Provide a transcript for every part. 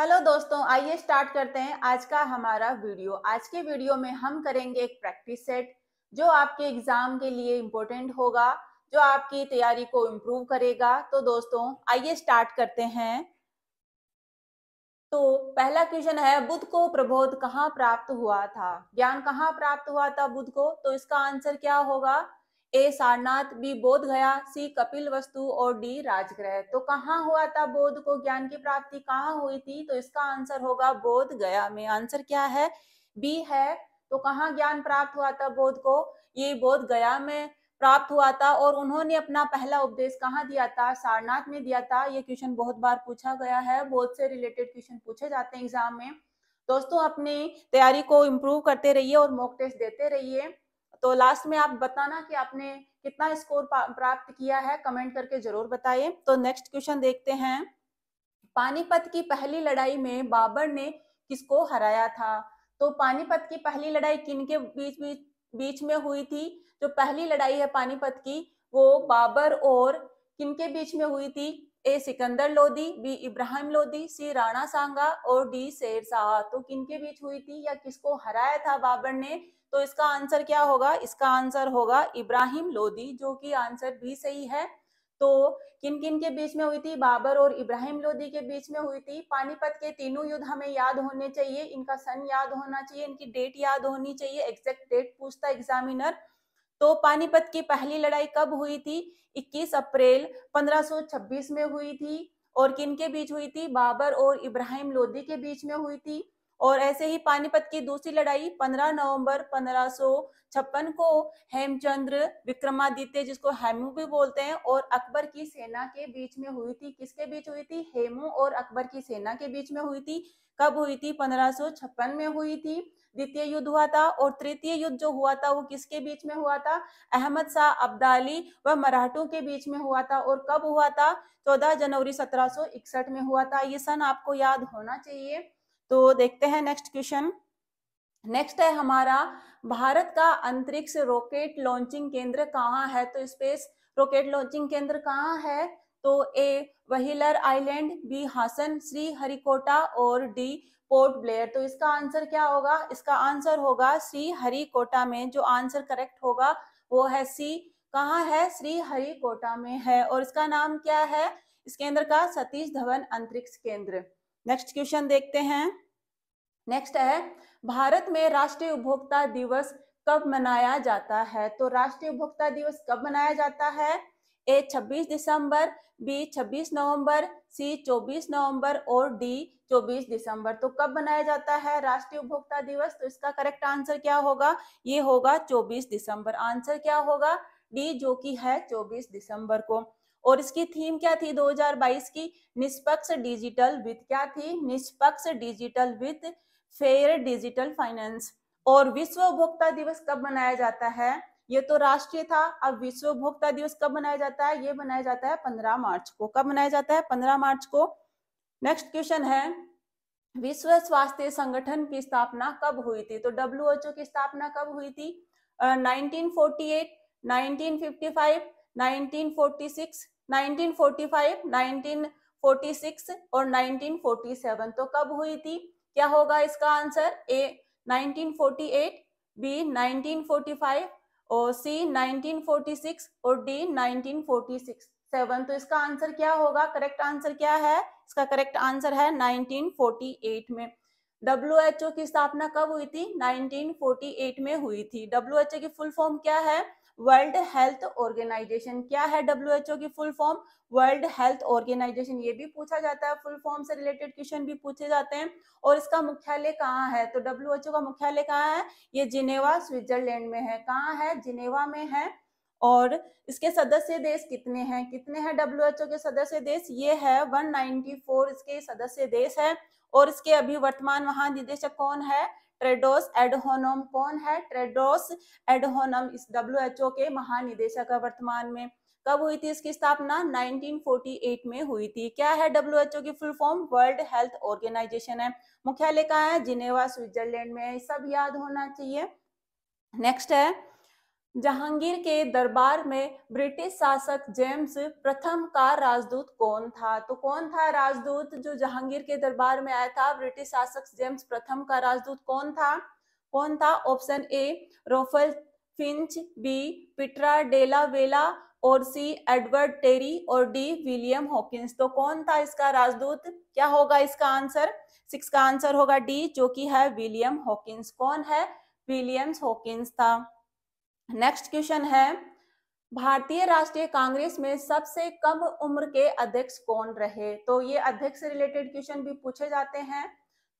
hello दोस्तों आइए start करते हैं आज का हमारा वीडियो आज के वीडियो में हम करेंगे एक प्रैक्टिस सेट जो आपके एग्जाम के लिए इम्पोर्टेंट होगा जो आपकी तैयारी को इम्प्रूव करेगा तो दोस्तों आइए स्टार्ट करते हैं तो पहला क्वेश्चन है बुद्ध को प्रबोध कहाँ प्राप्त हुआ था ज्ञान कहाँ प्राप्त हुआ था बुद्ध को तो इसका आंसर क्या होगा ए सारनाथ बी बोध गया सी कपिल वस्तु और डी राजग्रह तो कहाँ हुआ था बोध को ज्ञान की प्राप्ति कहाँ हुई थी तो इसका आंसर होगा बोध गया में आंसर क्या है बी है तो कहाँ ज्ञान प्राप्त हुआ था बोध को ये बोध गया में प्राप्त हुआ था और उन्होंने अपना पहला उपदेश कहाँ दिया था सारनाथ में दिया था ये क्वेश्चन बहुत बार पूछा गया है बोध से रिलेटेड क्वेश्चन पूछे जाते हैं एग्जाम में दोस्तों अपनी तैयारी को इम्प्रूव करते रहिए और मॉक टेस्ट देते रहिए तो लास्ट में आप बताना कि आपने कितना स्कोर प्राप्त किया है कमेंट करके जरूर बताइए तो नेक्स्ट क्वेश्चन देखते हैं पानीपत की पहली लड़ाई में बाबर ने किसको हराया था तो पानीपत की पहली लड़ाई किन के बीच बीच बीच में हुई थी जो पहली लड़ाई है पानीपत की वो बाबर और किन के बीच में हुई थी A Sikandar Lodi B Ibrahim Lodi C Rana Sanga और डी शेर शाह तो के बीच हुई थी या किसको हराया था बाबर ने तो इसका आंसर क्या होगा इसका आंसर होगा इब्राहिम लोदी जो कि आंसर भी सही है तो किन किन के बीच में हुई थी बाबर और इब्राहिम लोदी के बीच में हुई थी पानीपत के तीनों युद्ध हमें याद होने चाहिए इनका सन याद होना चाहिए इनकी डेट याद होनी चाहिए एग्जैक्ट डेट पूछता एग्जामिनर तो पानीपत की पहली लड़ाई कब हुई थी 21 अप्रैल 1526 में हुई थी और किन के बीच हुई थी बाबर और इब्राहिम लोदी के बीच में हुई थी और ऐसे ही पानीपत की दूसरी लड़ाई 15 नवंबर पंद्रह को हेमचंद्र विक्रमादित्य जिसको हेमू भी बोलते हैं और अकबर की सेना के बीच में हुई थी किसके बीच हुई थी हेमू और अकबर की सेना के बीच में हुई थी कब हुई थी पंद्रह में हुई थी द्वितीय युद्ध हुआ था और तृतीय युद्ध जो हुआ था वो किसके बीच में हुआ था अहमद शाह अब्दाली व मराठों के बीच में हुआ था और कब हुआ था 14 जनवरी 1761 में हुआ था ये सन आपको याद होना चाहिए तो देखते हैं नेक्स्ट क्वेश्चन नेक्स्ट है हमारा भारत का अंतरिक्ष रॉकेट लॉन्चिंग केंद्र कहाँ है तो स्पेस रॉकेट लॉन्चिंग केंद्र कहाँ है तो A Wheeler island B Hassan Sri Harikota और डी पोर्ट ब्लेयर तो इसका आंसर क्या होगा इसका आंसर होगा श्री हरिकोटा में जो आंसर करेक्ट होगा वो है सी कहाँ है श्री हरिकोटा में है और इसका नाम क्या है इस केंद्र का सतीश धवन अंतरिक्ष केंद्र नेक्स्ट क्वेश्चन देखते हैं नेक्स्ट है भारत में राष्ट्रीय उपभोक्ता दिवस कब मनाया जाता है तो राष्ट्रीय उपभोक्ता दिवस कब मनाया जाता है ए 26 दिसंबर बी 26 नवंबर सी 24 नवंबर और डी 24 दिसंबर तो कब मनाया जाता है राष्ट्रीय उपभोक्ता दिवस तो इसका करेक्ट आंसर क्या होगा ये होगा 24 दिसंबर आंसर क्या होगा डी जो कि है 24 दिसंबर को और इसकी थीम क्या थी 2022 की निष्पक्ष डिजिटल विद क्या थी निष्पक्ष digital with fair digital finance और विश्व उपभोक्ता दिवस कब मनाया जाता है ये तो राष्ट्रीय था अब विश्व उपभोक्ता दिवस कब मनाया जाता है ये मनाया जाता है पंद्रह मार्च को कब मनाया जाता है पंद्रह मार्च को नेक्स्ट क्वेश्चन है विश्व स्वास्थ्य संगठन की स्थापना कब हुई थी तो डब्ल्यू की स्थापना कब हुई थी uh, 1948, 1955, 1946, 1945, 1946 और 1947 तो कब हुई थी क्या होगा इसका आंसर ए 1948 बी 1945 और सी 1946 और डी 1946 सेवन तो इसका आंसर क्या होगा करेक्ट आंसर क्या है इसका करेक्ट आंसर है 1948 में डब्ल्यू की स्थापना कब हुई थी 1948 में हुई थी डब्ल्यू की फुल फॉर्म क्या है वर्ल्ड हेल्थ ऑर्गेनाइजेशन क्या है डब्ल्यू एच ओ की full form world health organization ये भी पूछा जाता है फुल फॉर्म से रिलेटेड क्वेश्चन भी पूछे जाते हैं और इसका मुख्यालय कहाँ है तो डब्ल्यू एच ओ का मुख्यालय कहाँ है ये जिनेवा स्विट्जरलैंड में है कहाँ है जिनेवा में है और इसके सदस्य देश कितने हैं कितने हैं डब्ल्यू एच ओ के सदस्य देश ये है 194 इसके सदस्य देश है और इसके अभी वर्तमान महानिदेशक कौन है ट्रेडोस एडहोनम कौन है ट्रेडोस एडहोनम इस डब्ल्यू के महानिदेशक है वर्तमान में कब हुई थी इसकी स्थापना 1948 में हुई थी क्या है डब्ल्यू की full form world health organization है मुख्यालय कहाँ है जिनेवा स्विट्जरलैंड में सब याद होना चाहिए नेक्स्ट है जहांगीर के दरबार में ब्रिटिश शासक जेम्स प्रथम का राजदूत कौन था तो कौन था राजदूत जो जहांगीर के दरबार में आया था ब्रिटिश शासक जेम्स प्रथम का राजदूत कौन था कौन था option A Ralph Finch B Pietro Della Valle और सी एडवर्ड टेरी और डी विलियम हॉकिंस तो कौन था इसका राजदूत क्या होगा इसका आंसर सिक्स का आंसर होगा डी जो कि है विलियम हॉकिंस कौन है विलियम्स हॉकिंस था नेक्स्ट क्वेश्चन है भारतीय राष्ट्रीय कांग्रेस में सबसे कम उम्र के अध्यक्ष कौन रहे तो ये अध्यक्ष से रिलेटेड क्वेश्चन भी पूछे जाते हैं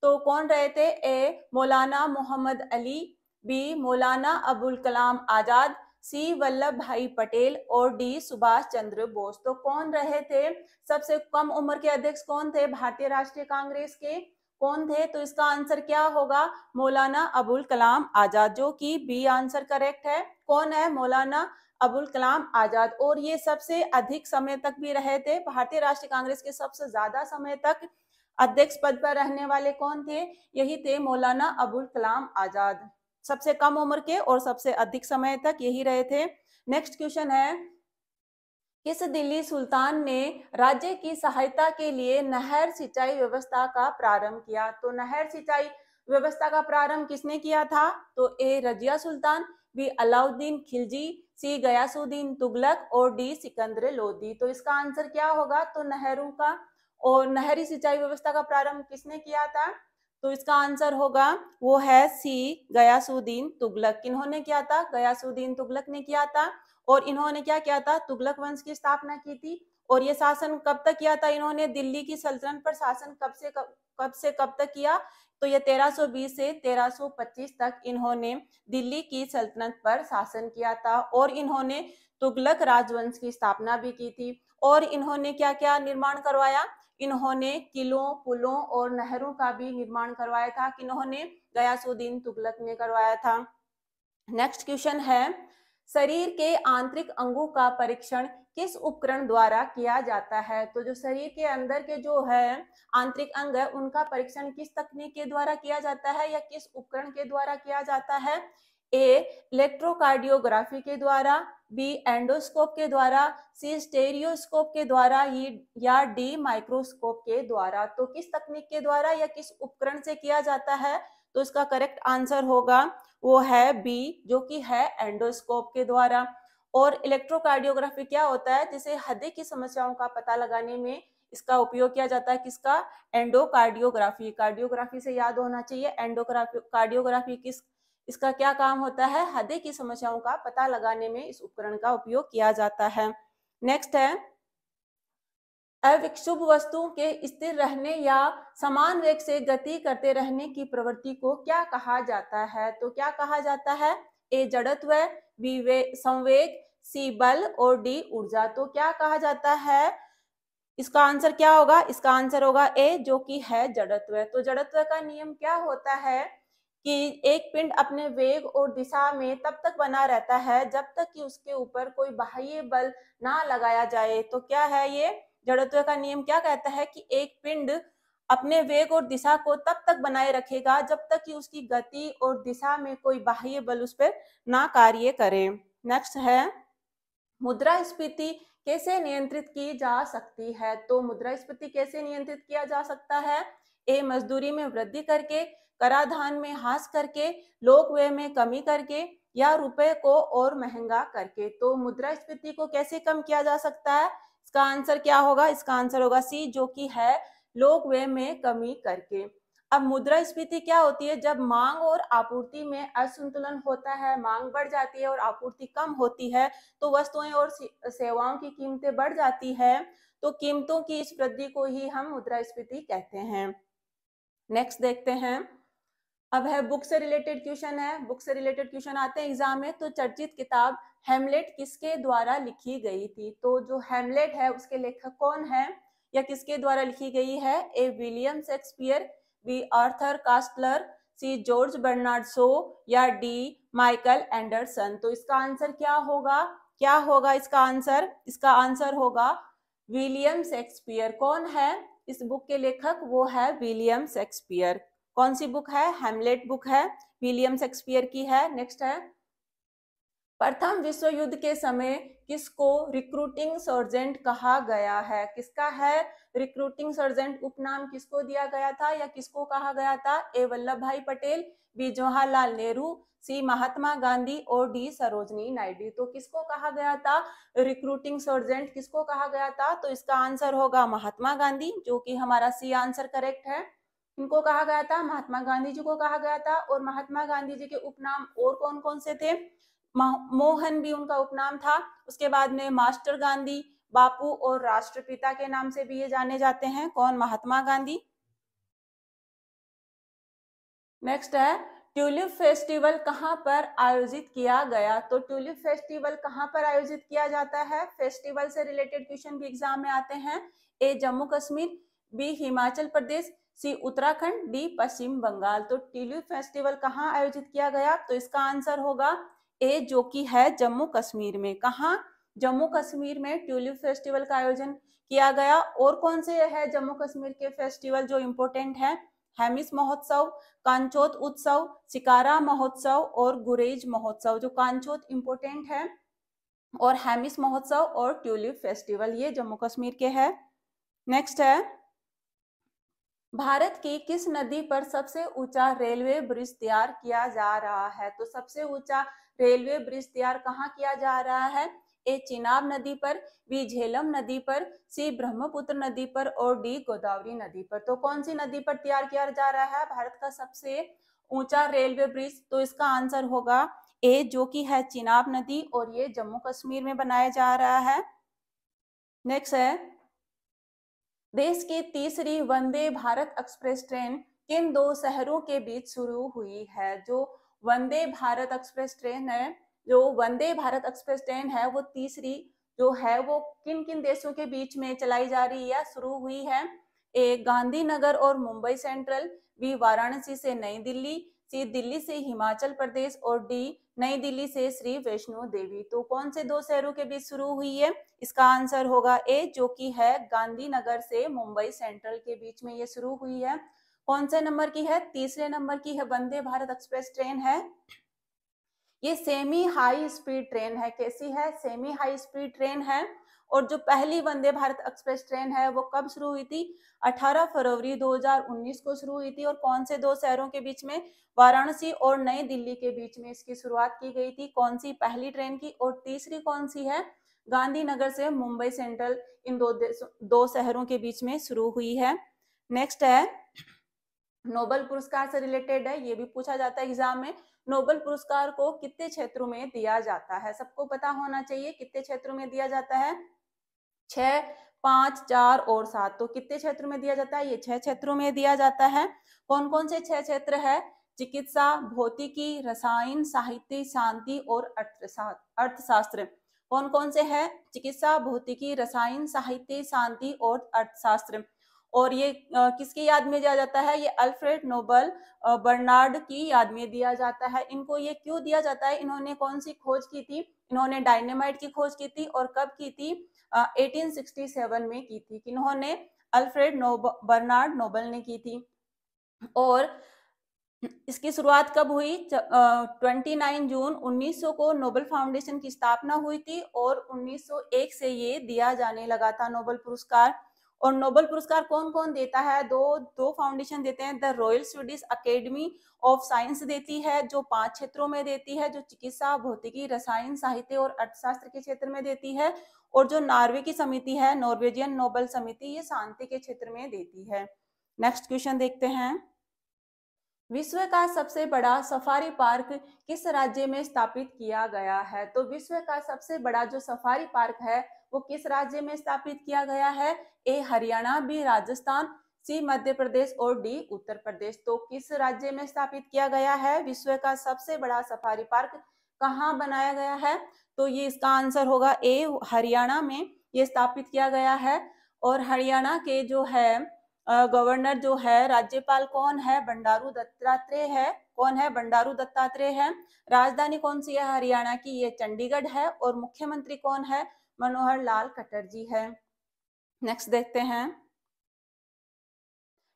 तो कौन रहे थे ए मौलाना मोहम्मद अली बी मौलाना अबुल कलाम आजाद सी वल्लभ भाई पटेल और डी सुभाष चंद्र बोस तो कौन रहे थे सबसे कम उम्र के अध्यक्ष कौन थे भारतीय राष्ट्रीय कांग्रेस के कौन थे तो इसका आंसर क्या होगा मौलाना अबुल कलाम आजाद जो कि बी आंसर करेक्ट है कौन है मौलाना अबुल कलाम आजाद और ये सबसे अधिक समय तक भी रहे थे भारतीय राष्ट्रीय कांग्रेस के सबसे ज्यादा समय तक अध्यक्ष पद पर रहने वाले कौन थे यही थे मौलाना अबुल कलाम आजाद सबसे कम उम्र के और सबसे अधिक समय तक यही रहे थे नेक्स्ट क्वेश्चन है किस दिल्ली सुल्तान ने राज्य की सहायता के लिए नहर सिंचाई व्यवस्था का प्रारंभ किया तो नहर सिंचाई व्यवस्था का प्रारंभ किसने किया था तो A Razia Sultan B Alauddin Khilji C Ghiyasuddin Tughlaq और डी सिकंदर लोधी तो इसका आंसर क्या होगा तो नहरू का और नहरी सिंचाई व्यवस्था का प्रारंभ किसने किया था तो इसका आंसर होगा वो है सी गयासुद्दीन तुगलक किन्होंने किया था गयासुद्दीन तुगलक ने किया था और इन्होंने क्या किया था तुगलक वंश की स्थापना की थी और ये शासन कब तक किया था इन्होंने दिल्ली की सल्तनत पर शासन कब से कब कब से कब तक किया तो ये 1320 से 1325 तक इन्होंने दिल्ली की सल्तनत पर शासन किया था और इन्होंने तुगलक राजवंश की स्थापना भी की थी और इन्होंने क्या क्या निर्माण करवाया इन्होंने किलों पुलों और नहरों का भी निर्माण करवाया था कि इन्होंने गयासुद्दीन तुगलक ने करवाया था नेक्स्ट क्वेश्चन है शरीर के आंतरिक अंगों का परीक्षण किस उपकरण द्वारा किया जाता है तो जो शरीर के अंदर के जो है आंतरिक अंग है उनका परीक्षण किस तकनीक के द्वारा किया जाता है या किस उपकरण के द्वारा किया जाता है ए इलेक्ट्रोकार्डियोग्राफी के द्वारा बी एंडोस्कोप के द्वारा सी स्टेरियोस्कोप के द्वारा या डी माइक्रोस्कोप के द्वारा तो किस तकनीक के द्वारा या किस उपकरण से किया जाता है तो इसका करेक्ट आंसर होगा वो है बी जो कि है एंडोस्कोप के द्वारा और इलेक्ट्रोकार्डियोग्राफी क्या होता है जिसे हृदय की समस्याओं का पता लगाने में इसका उपयोग किया जाता है किसका एंडोकार्डियोग्राफी कार्डियोग्राफी से याद होना चाहिए एंडोग्राफी कार्डियोग्राफी किस इसका क्या काम होता है हृदय की समस्याओं का पता लगाने में इस उपकरण का उपयोग किया जाता है नेक्स्ट है अविक्षुभ वस्तुओं के स्थिर रहने या समान वेग से गति करते रहने की प्रवृत्ति को क्या कहा जाता है तो क्या कहा जाता है ए जड़त्व बी वे संवेग सी बल और डी ऊर्जा तो क्या कहा जाता है इसका आंसर क्या होगा इसका आंसर होगा ए जो कि है जड़त्व तो जड़त्व का नियम क्या होता है कि एक पिंड अपने वेग और दिशा में तब तक बना रहता है जब तक कि उसके ऊपर कोई बाह्य बल ना लगाया जाए तो क्या है ये जड़त्व का नियम क्या कहता है कि एक पिंड अपने वेग और दिशा को तब तक बनाए रखेगा जब तक कि उसकी गति और दिशा में कोई बाह्य बल उस पर ना कार्य करे नेक्स्ट है मुद्रा स्फीति कैसे नियंत्रित की जा सकती है तो मुद्रा स्फीति कैसे नियंत्रित किया जा सकता है ए मजदूरी में वृद्धि करके कराधान में हास करके लोक व्यय में कमी करके या रुपए को और महंगा करके तो स्फीति को कैसे कम किया जा सकता है इसका आंसर क्या होगा इसका आंसर होगा सी जो कि है लोक व्यय में कमी करके अब मुद्रा स्फीति क्या होती है जब मांग और आपूर्ति में असंतुलन होता है मांग बढ़ जाती है और आपूर्ति कम होती है तो वस्तुएं और सेवाओं की कीमतें बढ़ जाती है तो कीमतों की इस वृद्धि को ही हम मुद्रास्फीति कहते हैं नेक्स्ट देखते हैं अब है बुक से रिलेटेड क्वेश्चन है बुक से रिलेटेड क्वेश्चन आते हैं एग्जाम में तो चर्चित किताब हेमलेट किसके द्वारा लिखी गई थी तो जो हेमलेट है उसके लेखक कौन है या किसके द्वारा लिखी गई है A William Shakespeare B Arthur Koestler C George Bernard Shaw या डी माइकल एंडरसन तो इसका आंसर क्या होगा क्या होगा इसका आंसर इसका आंसर होगा विलियम शेक्सपियर कौन है इस बुक के लेखक वो है विलियम शेक्सपियर कौन सी बुक है हेमलेट बुक है विलियम शेक्सपियर की है नेक्स्ट है प्रथम विश्व युद्ध के समय किसको रिक्रूटिंग सर्जेंट कहा गया है किसका है रिक्रूटिंग सर्जेंट उपनाम किसको दिया गया था या किसको कहा गया था A Vallabh Bhai Patel B Jawaharlal Nehru C Mahatma Gandhi और डी सरोजनी नायडू तो किसको कहा गया था रिक्रूटिंग सर्जेंट किसको कहा गया था तो इसका आंसर होगा महात्मा गांधी जो कि हमारा सी आंसर करेक्ट है इनको कहा गया था महात्मा गांधी जी को कहा गया था और महात्मा गांधी जी के उपनाम और कौन कौन से थे मोहन भी उनका उपनाम था उसके बाद में मास्टर गांधी बापू और राष्ट्रपिता के नाम से भी ये जाने जाते हैं कौन महात्मा गांधी नेक्स्ट है ट्यूलिप फेस्टिवल कहाँ पर आयोजित किया गया तो ट्यूलिप फेस्टिवल कहाँ पर आयोजित किया जाता है फेस्टिवल से रिलेटेड क्वेश्चन भी एग्जाम में आते हैं A Jammu Kashmir B Himachal Pradesh C Uttarakhand D Paschim Bengal तो टिल्यू फेस्टिवल कहाँ आयोजित किया गया तो इसका आंसर होगा ए जो कि है जम्मू कश्मीर में कहा जम्मू कश्मीर में ट्यूलिप फेस्टिवल का आयोजन किया गया और कौन से है जम्मू कश्मीर के फेस्टिवल जो इम्पोर्टेंट है हेमिस महोत्सव कांचोत उत्सव शिकारा महोत्सव और गुरेज महोत्सव जो कांचोत इम्पोर्टेंट है और हेमिस महोत्सव और ट्यूलिप फेस्टिवल ये जम्मू कश्मीर के है नेक्स्ट है भारत की किस नदी पर सबसे ऊंचा रेलवे ब्रिज तैयार किया जा रहा है तो सबसे ऊंचा रेलवे ब्रिज तैयार कहाँ किया जा रहा है ए चिनाब नदी पर बी झेलम नदी पर सी ब्रह्मपुत्र नदी पर और डी गोदावरी नदी पर तो कौन सी नदी पर तैयार किया जा रहा है भारत का सबसे ऊंचा रेलवे ब्रिज तो इसका आंसर होगा ए जो कि है चिनाब नदी और ये जम्मू कश्मीर में बनाया जा रहा है नेक्स्ट है देश की तीसरी वंदे भारत एक्सप्रेस ट्रेन किन दो शहरों के बीच शुरू हुई है जो वंदे भारत एक्सप्रेस ट्रेन है जो वंदे भारत एक्सप्रेस ट्रेन है वो तीसरी जो है वो किन किन देशों के बीच में चलाई जा रही है शुरू हुई है ए गांधीनगर और मुंबई सेंट्रल बी वाराणसी से नई दिल्ली सी दिल्ली से हिमाचल प्रदेश और डी नई दिल्ली से श्री वैष्णो देवी तो कौन से दो शहरों के बीच शुरू हुई है इसका आंसर होगा ए जो कि है गांधीनगर से मुंबई सेंट्रल के बीच में ये शुरू हुई है कौन से नंबर की है तीसरे नंबर की है वंदे भारत एक्सप्रेस ट्रेन है ये सेमी हाई स्पीड ट्रेन है कैसी है सेमी हाई स्पीड ट्रेन है और जो पहली वंदे भारत एक्सप्रेस ट्रेन है वो कब शुरू हुई थी 18 फरवरी 2019 को शुरू हुई थी और कौन से दो शहरों के बीच में वाराणसी और नई दिल्ली के बीच में इसकी शुरुआत की गई थी कौन सी पहली ट्रेन की और तीसरी कौन सी है गांधीनगर से मुंबई सेंट्रल इन दो दो शहरों के बीच में शुरू हुई है नेक्स्ट है नोबल पुरस्कार से रिलेटेड है ये भी पूछा जाता है एग्जाम में नोबल पुरस्कार को कितने क्षेत्रों में दिया जाता है सबको पता होना चाहिए कितने क्षेत्रों में दिया जाता है छ पांच चार और सात तो कितने क्षेत्रों में दिया जाता है ये छह क्षेत्रों में दिया जाता है कौन कौन से छह क्षेत्र है चिकित्सा भौतिकी रसायन साहित्य शांति और अर्थशास्त्र कौन कौन से है चिकित्सा भौतिकी रसायन साहित्य शांति और अर्थशास्त्र और ये किसकी याद में दिया जाता है ये अल्फ्रेड नोबल बर्नार्ड की याद में दिया जाता है इनको ये क्यों दिया जाता है इन्होंने कौन सी खोज की थी इन्होंने डायनेमाइट की खोज की थी और कब की थी आ, में की थी इन्होंने अल्फ्रेड नोब बर्नार्ड नोबल ने की थी और इसकी शुरुआत कब हुई ट्वेंटी नाइन जून 1900 को नोबल फाउंडेशन की स्थापना हुई थी और 1901 से ये दिया जाने लगा था नोबल पुरस्कार और नोबल पुरस्कार कौन कौन देता है दो दो फाउंडेशन देते हैं the Royal Swedish Academy of Science देती है जो पांच क्षेत्रों में देती है जो चिकित्सा भौतिकी रसायन साहित्य और अर्थशास्त्र के क्षेत्र में देती है और जो नॉर्वे की समिति है नॉर्वेजियन नोबल समिति ये शांति के क्षेत्र में देती है नेक्स्ट क्वेश्चन देखते हैं विश्व का सबसे बड़ा सफारी पार्क किस राज्य में स्थापित किया गया है तो विश्व का सबसे बड़ा जो सफारी पार्क है वो किस राज्य में स्थापित किया गया है A Haryana B Rajasthan C Madhya Pradesh और डी उत्तर प्रदेश तो किस राज्य में स्थापित किया गया है विश्व का सबसे बड़ा सफारी पार्क कहाँ बनाया गया है तो ये इसका आंसर होगा ए हरियाणा में ये स्थापित किया गया है और हरियाणा के जो है गवर्नर जो है राज्यपाल कौन है बंडारू दत्तात्रेय है कौन है बंडारू दत्तात्रेय है राजधानी कौन सी है हरियाणा की ये चंडीगढ़ है और मुख्यमंत्री कौन है मनोहर लाल खट्टर जी है नेक्स्ट देखते हैं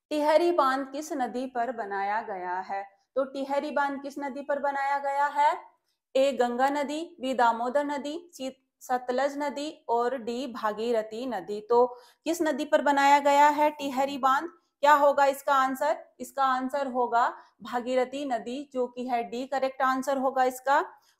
टिहरी बांध किस नदी पर बनाया गया है तो टिहरी बांध किस नदी पर बनाया गया है ए गंगा नदी बी दामोदर नदी सी सतलज नदी और डी भागीरथी नदी तो किस नदी पर बनाया गया है टिहरी बांध क्या होगा इसका आंसर इसका आंसर होगा भागीरथी नदी जो कि है डी करेक्ट आंसर होगा इसका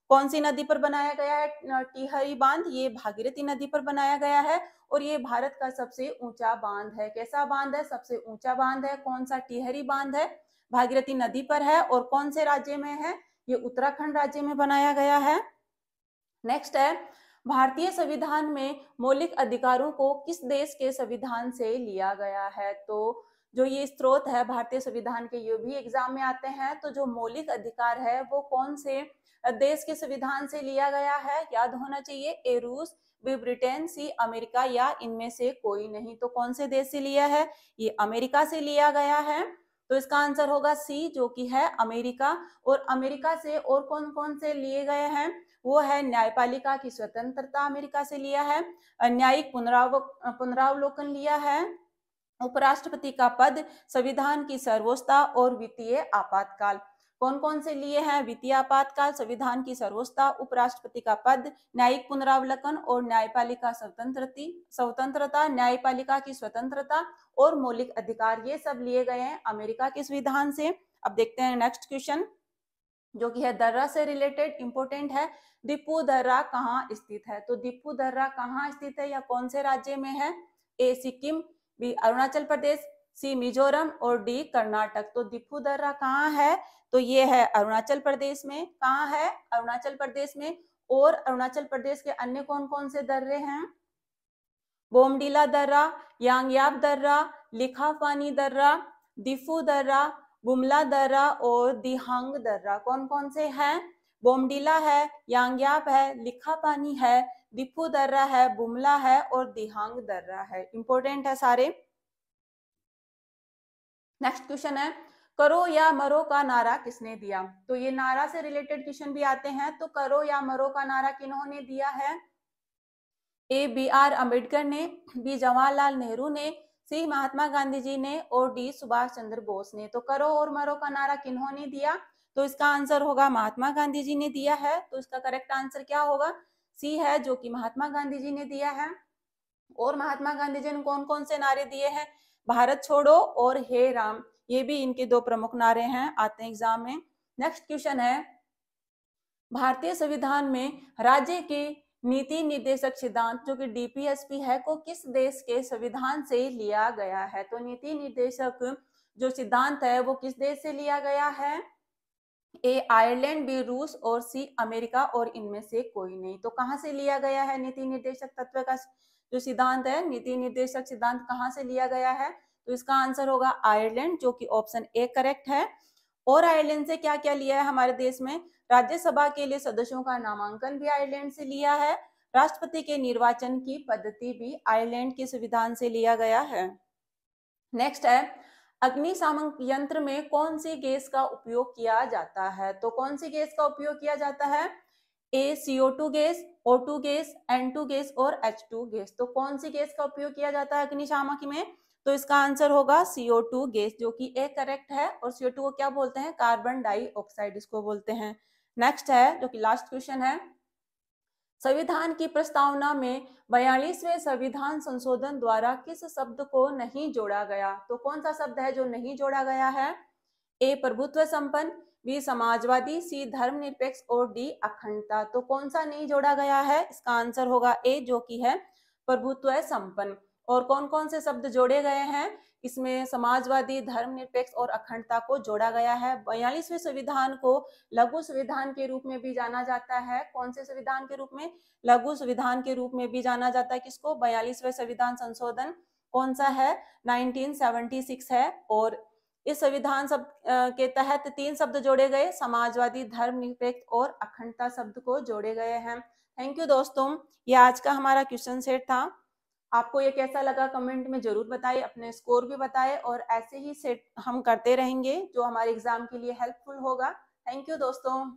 कौन सी नदी पर बनाया गया है टिहरी बांध ये भागीरथी नदी पर बनाया गया है और ये भारत का सबसे ऊंचा बांध है कैसा बांध है सबसे ऊंचा बांध है कौन सा टिहरी बांध है भागीरथी नदी पर है और कौन से राज्य में है ये उत्तराखंड राज्य में बनाया गया है नेक्स्ट है भारतीय संविधान में मौलिक अधिकारों को किस देश के संविधान से लिया गया है तो जो ये स्रोत है भारतीय संविधान के ये भी एग्जाम में आते हैं तो जो मौलिक अधिकार है वो कौन से देश के संविधान से लिया गया है याद होना चाहिए ए रूस बी ब्रिटेन सी अमेरिका या इनमें से कोई नहीं तो कौन से देश से लिया है ये अमेरिका से लिया गया है तो इसका आंसर होगा सी जो कि है अमेरिका और अमेरिका से और कौन कौन से लिए गए हैं वो है न्यायपालिका की स्वतंत्रता अमेरिका से लिया है न्यायिक पुनराव पुनरावलोकन लिया है उपराष्ट्रपति का पद संविधान की सर्वोच्चता और वित्तीय आपातकाल कौन कौन से लिए हैं वित्तीय आपातकाल संविधान की सर्वोच्चता उपराष्ट्रपति का पद न्यायिक पुनरावलोकन और न्यायपालिका स्वतंत्रता स्वतंत्रता न्यायपालिका की स्वतंत्रता और मौलिक अधिकार ये सब लिए गए हैं अमेरिका के संविधान से अब देखते हैं नेक्स्ट क्वेश्चन जो कि है दर्रा से रिलेटेड इंपोर्टेंट है दीपू दर्रा कहाँ स्थित है तो दीपू दर्रा कहाँ स्थित है या कौन से राज्य में है A Sikkim B Arunachal Pradesh C Mizoram और डी कर्नाटक तो दीपू दर्रा कहाँ है तो ये है अरुणाचल प्रदेश में कहाँ है अरुणाचल प्रदेश में और अरुणाचल प्रदेश के अन्य कौन कौन से दर्रे हैं बोमडीला दर्रा यांगयाब दर्रा लिखा पानी दर्रा दिफू दर्रा बुमला दर्रा और दिहांग दर्रा कौन कौन से हैं बोमडीला है यांग्याप है लिखा पानी है दिपू दर्रा है बुमला है और दिहांग दर्रा है इंपॉर्टेंट है सारे नेक्स्ट क्वेश्चन है करो या मरो का नारा किसने दिया तो ये नारा से रिलेटेड क्वेश्चन भी आते हैं तो करो या मरो का नारा किन्होंने दिया है ए बी आर अम्बेडकर ने बी जवाहरलाल नेहरू ने श्री महात्मा गांधी जी ने और डी सुभाष चंद्र बोस ने तो करो और मरो का नारा किन्होंने दिया तो इसका आंसर होगा महात्मा गांधी जी ने दिया है तो इसका करेक्ट आंसर क्या होगा सी है जो कि महात्मा गांधी जी ने दिया है और महात्मा गांधी जी ने कौन कौन से नारे दिए हैं भारत छोड़ो और हे राम ये भी इनके दो प्रमुख नारे हैं आते हैं एग्जाम में नेक्स्ट क्वेश्चन है भारतीय संविधान में राज्य के नीति निर्देशक सिद्धांत जो कि डीपीएसपी है को किस देश के संविधान से लिया गया है तो नीति निर्देशक जो सिद्धांत है वो किस देश से लिया गया है ए आयरलैंड बी रूस और सी अमेरिका और इनमें से कोई नहीं तो कहाँ से लिया गया है नीति निर्देशक तत्व का जो सिद्धांत है नीति निर्देशक सिद्धांत कहाँ से लिया गया है तो इसका आंसर होगा आयरलैंड जो कि ऑप्शन ए करेक्ट है और आयरलैंड से क्या क्या लिया है हमारे देश में राज्यसभा के लिए सदस्यों का नामांकन भी आयरलैंड से लिया है राष्ट्रपति के निर्वाचन की पद्धति भी आयरलैंड के संविधान से लिया गया है नेक्स्ट है अग्निशामक यंत्र में कौन सी गैस का उपयोग किया जाता है तो कौन सी गैस का उपयोग किया जाता है A CO two gas O two gas N two gas और एच टू गैस तो कौन सी गैस का उपयोग किया जाता है अग्निशामक में तो इसका आंसर होगा सीओ टू गैस जो कि ए करेक्ट है और सीओ टू को क्या बोलते हैं कार्बन डाइऑक्साइड इसको बोलते हैं नेक्स्ट है जो कि लास्ट क्वेश्चन है संविधान की प्रस्तावना में बयालीसवें संविधान संशोधन द्वारा किस शब्द को नहीं जोड़ा गया तो कौन सा शब्द है जो नहीं जोड़ा गया है ए प्रभुत्व संपन्न बी समाजवादी सी धर्मनिरपेक्ष और डी अखंडता तो कौन सा नहीं जोड़ा गया है इसका आंसर होगा ए जो कि है प्रभुत्व संपन्न और कौन कौन से शब्द जोड़े गए हैं इसमें समाजवादी धर्मनिरपेक्ष और अखंडता को जोड़ा गया है बयालीसवें संविधान को लघु संविधान के रूप में भी जाना जाता है कौन से संविधान के रूप में लघु संविधान के रूप में भी जाना जाता है किसको बयालीसवें संविधान संशोधन कौन सा है 1976 है और इस संविधान शब्द के तहत तीन शब्द जोड़े गए समाजवादी धर्मनिरपेक्ष और अखंडता शब्द को जोड़े गए हैं थैंक यू दोस्तों ये आज का हमारा क्वेश्चन सेट था आपको ये कैसा लगा कमेंट में जरूर बताएं अपने स्कोर भी बताएं और ऐसे ही सेट हम करते रहेंगे जो हमारे एग्जाम के लिए हेल्पफुल होगा थैंक यू दोस्तों